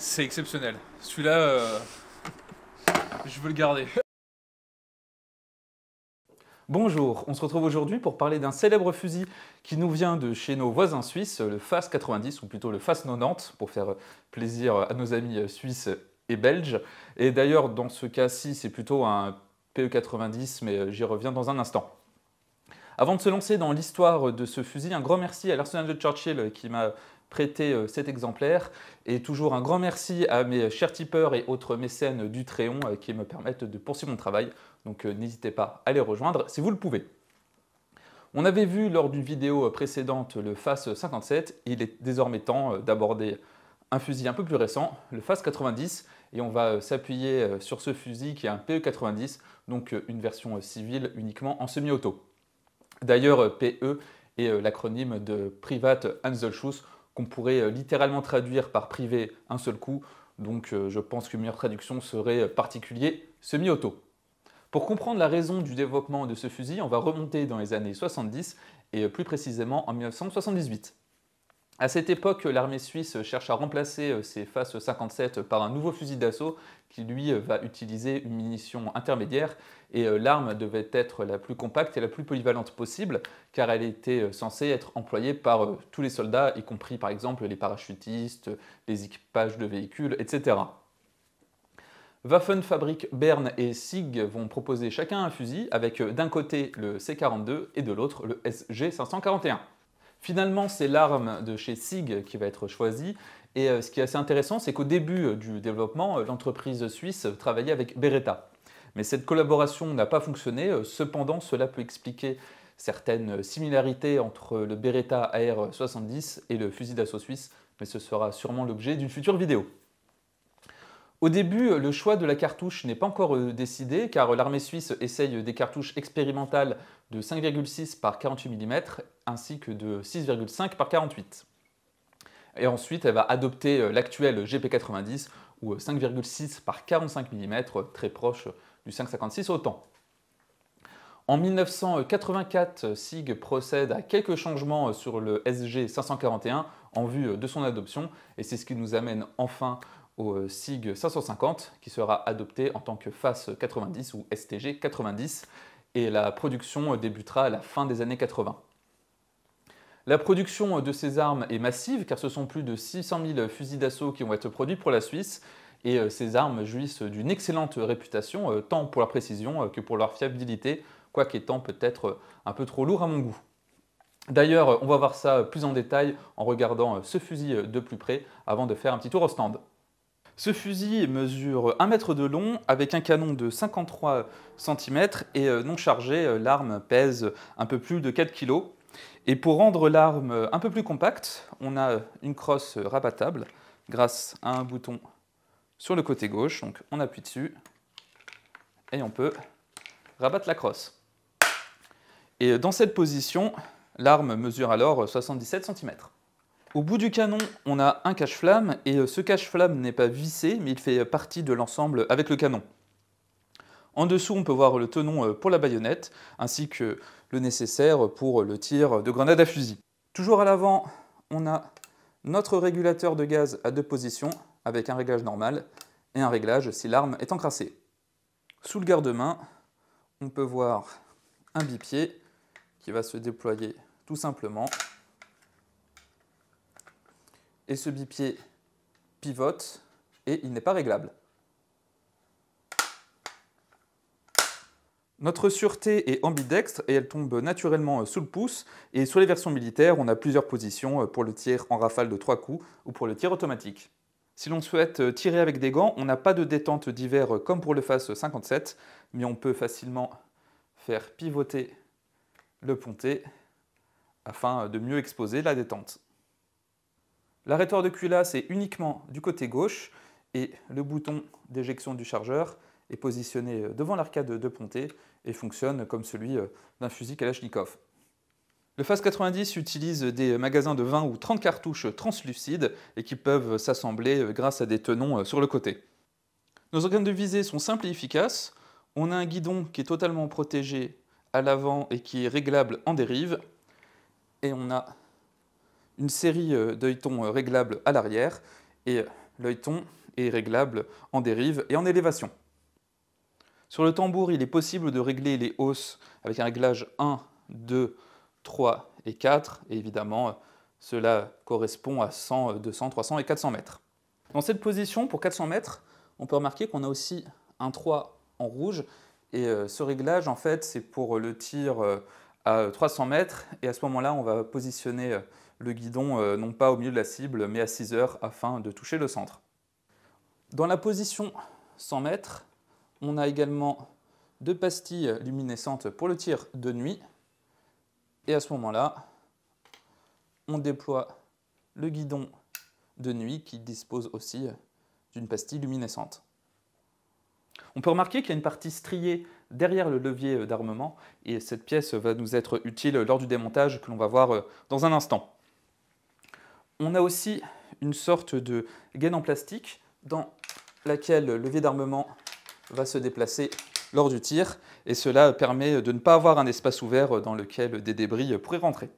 C'est exceptionnel. Celui-là, euh, je veux le garder. Bonjour, on se retrouve aujourd'hui pour parler d'un célèbre fusil qui nous vient de chez nos voisins suisses, le FAS 90 ou plutôt le FAS 90 pour faire plaisir à nos amis suisses et belges. Et d'ailleurs, dans ce cas-ci, c'est plutôt un PE 90, mais j'y reviens dans un instant. Avant de se lancer dans l'histoire de ce fusil, un grand merci à l'arsenal de Churchill qui m'a prêter euh, cet exemplaire. Et toujours un grand merci à mes chers tipeurs et autres mécènes du Tréon euh, qui me permettent de poursuivre mon travail. Donc euh, n'hésitez pas à les rejoindre si vous le pouvez. On avait vu lors d'une vidéo précédente le FAS 57, il est désormais temps d'aborder un fusil un peu plus récent, le FAS 90, et on va s'appuyer sur ce fusil qui est un PE 90, donc une version civile uniquement en semi-auto. D'ailleurs, PE est l'acronyme de Private Schuss qu'on pourrait euh, littéralement traduire par privé un seul coup, donc euh, je pense qu'une meilleure traduction serait euh, particulier semi-auto. Pour comprendre la raison du développement de ce fusil, on va remonter dans les années 70 et plus précisément en 1978. À cette époque, l'armée suisse cherche à remplacer euh, ses FAS 57 par un nouveau fusil d'assaut qui, lui, euh, va utiliser une munition intermédiaire. Et euh, l'arme devait être la plus compacte et la plus polyvalente possible, car elle était censée être employée par tous les soldats, y compris par exemple les parachutistes, les équipages de véhicules, etc. Waffenfabrik Bern et SIG vont proposer chacun un fusil avec d'un côté le C42 et de l'autre le SG541. Finalement, c'est l'arme de chez SIG qui va être choisie. Et euh, ce qui est assez intéressant, c'est qu'au début euh, du développement, euh, l'entreprise suisse travaillait avec Beretta. Mais cette collaboration n'a pas fonctionné. Cependant, cela peut expliquer certaines similarités entre le Beretta AR-70 et le fusil d'assaut suisse, mais ce sera sûrement l'objet d'une future vidéo. Au début, le choix de la cartouche n'est pas encore euh, décidé car euh, l'armée suisse essaye des cartouches expérimentales de 5,6 par 48 mm ainsi que de 6,5 par 48. Et ensuite, elle va adopter l'actuel GP90 ou 5,6 par 45 mm euh, très proche du 5,56 autant. En 1984, SIG procède à quelques changements sur le SG541 en vue de son adoption, et c'est ce qui nous amène enfin au euh, SIG 550 qui sera adopté en tant que FAS 90 ou STG 90 et la production euh, débutera à la fin des années 80. La production euh, de ces armes est massive car ce sont plus de 600 000 fusils d'assaut qui vont être produits pour la Suisse et ces armes jouissent d'une excellente réputation tant pour leur précision que pour leur fiabilité, quoique étant peut-être un peu trop lourd à mon goût. D'ailleurs, on va voir ça plus en détail en regardant ce fusil de plus près avant de faire un petit tour au stand. Ce fusil mesure 1 mètre de long avec un canon de 53 cm et euh, non chargé, euh, l'arme pèse un peu plus de 4 kg. Et pour rendre l'arme euh, un peu plus compacte, on a une crosse rabattable grâce à un bouton sur le côté gauche. Donc on appuie dessus et on peut rabattre la crosse. Et dans cette position, l'arme mesure alors 77 cm. Au bout du canon, on a un cache-flamme, et euh, ce cache-flamme n'est pas vissé, mais il fait partie de l'ensemble avec le canon. En dessous, on peut voir le tenon euh, pour la baïonnette, ainsi que le nécessaire pour le tir de grenade à fusil. Toujours à l'avant, on a notre régulateur de gaz à deux positions, avec un réglage normal et un réglage si l'arme est encrassée. Sous le garde-main, on peut voir un bipied qui va se déployer tout simplement et ce bipied pivote et il n'est pas réglable. Notre sûreté est ambidextre et elle tombe naturellement sous le pouce. Et sur les versions militaires, on a plusieurs positions pour le tir en rafale de trois coups ou pour le tir automatique. Si l'on souhaite tirer avec des gants, on n'a pas de détente d'hiver comme pour le FAS 57, mais on peut facilement faire pivoter le ponté afin de mieux exposer la détente. L'arrêteur de culasse est uniquement du côté gauche et le bouton d'éjection du chargeur est positionné euh, devant l'arcade de pontée et fonctionne comme celui euh, d'un fusil Kalachnikov. Le FAS 90 utilise des magasins de 20 ou 30 cartouches translucides et qui peuvent s'assembler euh, grâce à des tenons sur le côté. Nos organes de visée sont simples et efficaces. On a un guidon qui est totalement protégé à l'avant et qui est réglable en dérive. Et on a une série euh, d'œilletons euh, réglables à l'arrière et euh, l'œilleton est réglable en dérive et en élévation. Sur le tambour, il est possible de régler les hausses avec un réglage 1, 2, 3 et 4 et évidemment cela correspond à 100, 200, 300 et 400 mètres. Dans cette position, pour 400 mètres, on peut remarquer qu'on a aussi un 3 en rouge et ce réglage en fait c'est pour le tir 300 euh, mètres et à ce moment-là, on va positionner euh, le guidon euh, non pas au milieu de la cible mais à 6 heures afin de toucher le centre. Dans la position 100 mètres, on a également deux pastilles luminescentes pour le tir de nuit et à ce moment-là, on déploie le guidon de nuit qui dispose aussi d'une pastille luminescente. On peut remarquer qu'il y a une partie striée derrière le levier euh, d'armement et cette pièce va nous être utile lors du démontage que l'on va voir euh, dans un instant. On a aussi une sorte de gaine en plastique dans laquelle le levier d'armement va se déplacer lors du tir et cela permet de ne pas avoir un espace ouvert dans lequel des débris pourraient rentrer.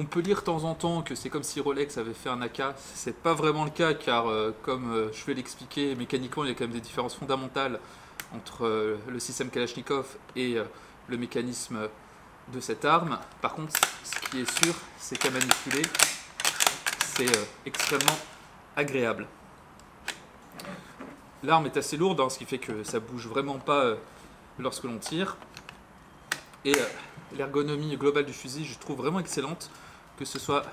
On peut lire de temps en temps que c'est comme si Rolex avait fait un AK. C'est pas vraiment le cas car, euh, comme euh, je vais l'expliquer, mécaniquement il y a quand même des différences fondamentales entre euh, le système Kalachnikov et le mécanisme de cette arme. Par contre, ce qui est sûr, c'est qu'à manipuler, c'est extrêmement agréable. L'arme est assez lourde, hein, ce qui fait que ça bouge vraiment pas lorsque l'on tire. Et l'ergonomie globale du fusil, je trouve vraiment excellente que ce soit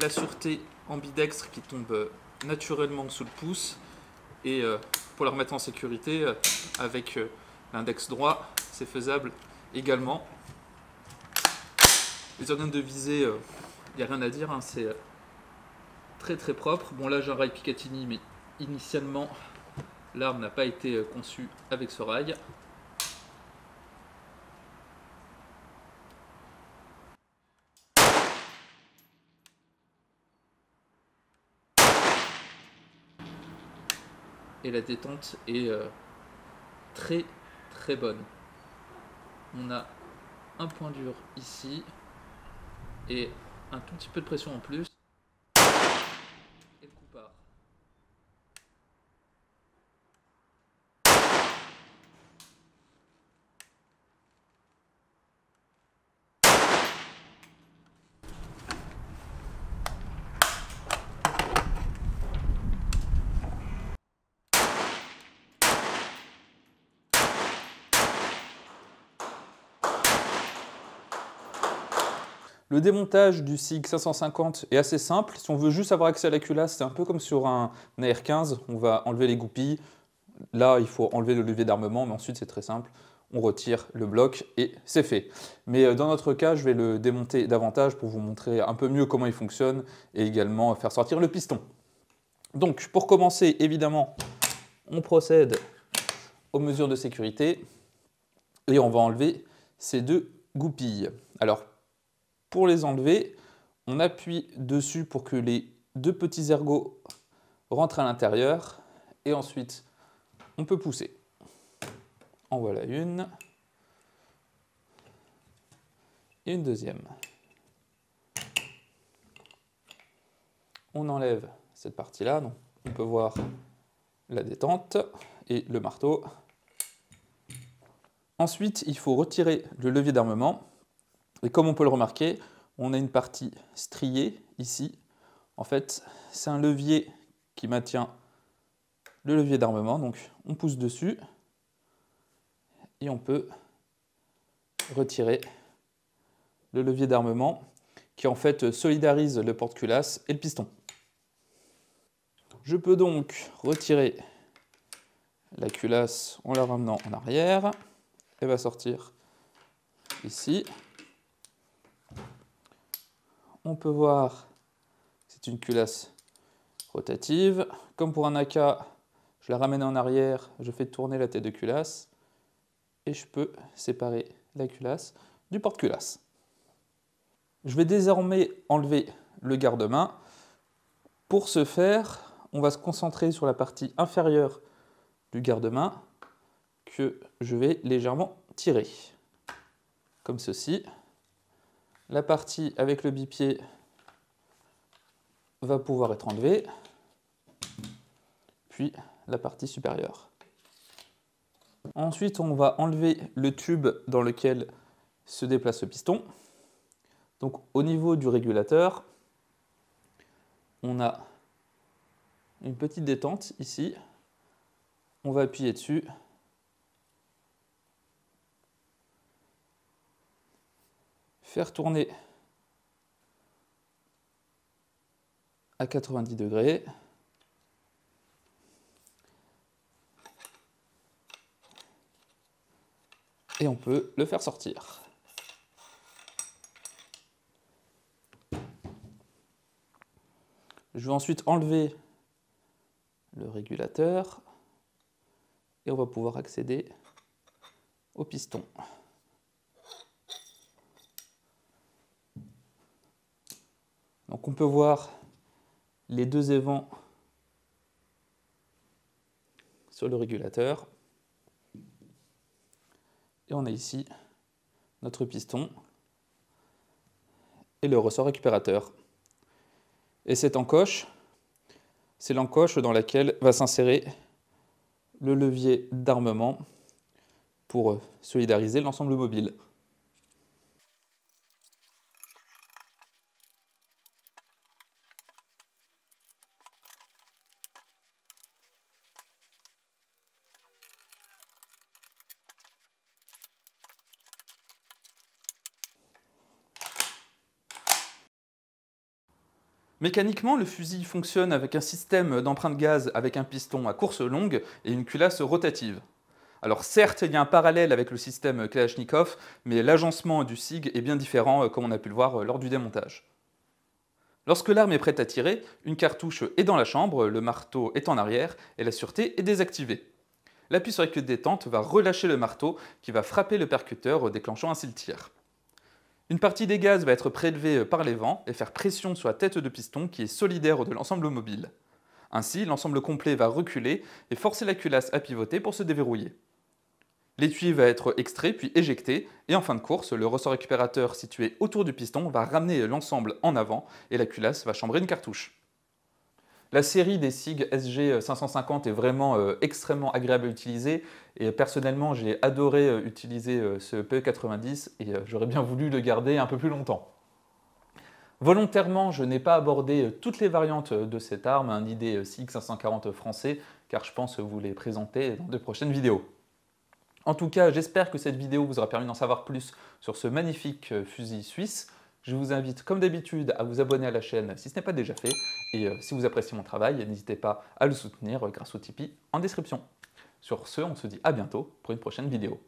la sûreté ambidextre qui tombe euh, naturellement sous le pouce et euh, pour la remettre en sécurité euh, avec l'index droit, c'est faisable également. Les organes de visée, il n'y a rien à dire, hein, c'est très très propre. Bon là j'ai un rail Picatinny mais initialement l'arme n'a pas été conçue avec ce rail. et la détente est euh, très très bonne. On a un point dur ici et un tout petit peu de pression en plus. Le démontage du SIG 550 est assez simple. Si on veut juste avoir accès à la culasse, c'est un peu comme sur un AR-15. On va enlever les goupilles. Là, il faut enlever le levier d'armement, mais ensuite c'est très simple. On retire le bloc et c'est fait. Mais euh, dans notre cas, je vais le démonter davantage pour vous montrer un peu mieux comment il fonctionne et également faire sortir le piston. Donc, pour commencer, évidemment, on procède aux mesures de sécurité et on va enlever ces deux goupilles. Alors, pour les enlever, on appuie dessus pour que les deux petits ergots rentrent à l'intérieur et ensuite on peut pousser. En voilà une et une deuxième. On enlève cette partie-là, donc on peut voir la détente et le marteau. Ensuite, il faut retirer le levier d'armement et comme on peut le remarquer, on a une partie striée ici. En fait, c'est un levier qui maintient le levier d'armement. Donc on pousse dessus et on peut retirer le levier d'armement qui en fait solidarise le porte-culasse et le piston. Je peux donc retirer la culasse en la ramenant en arrière. Elle va sortir ici on peut voir c'est une culasse rotative. Comme pour un AK, je la ramène en arrière, je fais tourner la tête de culasse et je peux séparer la culasse du porte-culasse. Je vais désormais enlever le garde-main. Pour ce faire, on va se concentrer sur la partie inférieure du garde-main que je vais légèrement tirer, comme ceci. La partie avec le bipied va pouvoir être enlevée, puis la partie supérieure. Ensuite, on va enlever le tube dans lequel se déplace le piston. Donc au niveau du régulateur, on a une petite détente ici. On va appuyer dessus faire tourner à 90 degrés. Et on peut le faire sortir. Je vais ensuite enlever le régulateur et on va pouvoir accéder au piston. on peut voir les deux évents sur le régulateur. Et on a ici notre piston et le ressort récupérateur. Et cette encoche, c'est l'encoche dans laquelle va s'insérer le levier d'armement pour solidariser l'ensemble mobile. Mécaniquement, le fusil fonctionne avec un système d'empreinte gaz avec un piston à course longue et une culasse rotative. Alors certes, il y a un parallèle avec le système Kalachnikov, mais l'agencement du SIG est bien différent euh, comme on a pu le voir euh, lors du démontage. Lorsque l'arme est prête à tirer, une cartouche est dans la chambre, le marteau est en arrière et la sûreté est désactivée. L'appui sur la queue de détente va relâcher le marteau qui va frapper le percuteur euh, déclenchant ainsi le tir. Une partie des gaz va être prélevée euh, par les vents et faire pression sur la tête de piston qui est solidaire de l'ensemble mobile. Ainsi, l'ensemble complet va reculer et forcer la culasse à pivoter pour se déverrouiller. L'étui va être extrait puis éjecté, et en fin de course, le ressort récupérateur situé autour du piston va ramener l'ensemble en avant et la culasse va chambrer une cartouche. La série des SIG SG550 est vraiment euh, extrêmement agréable à utiliser et personnellement j'ai adoré euh, utiliser euh, ce PE90 et j'aurais bien voulu le garder un peu plus longtemps. Volontairement, je n'ai pas abordé toutes les variantes de cette arme, un hein, idée SIG 540 français, car je pense vous les présenter dans de prochaines vidéos. En tout cas, j'espère que cette vidéo vous aura permis d'en savoir plus sur ce magnifique fusil suisse. Je vous invite, comme d'habitude, à vous abonner à la chaîne si ce n'est pas déjà fait. Et euh, si vous appréciez mon travail, n'hésitez pas à le soutenir euh, grâce au Tipeee en description. Sur ce, on se dit à bientôt pour une prochaine vidéo.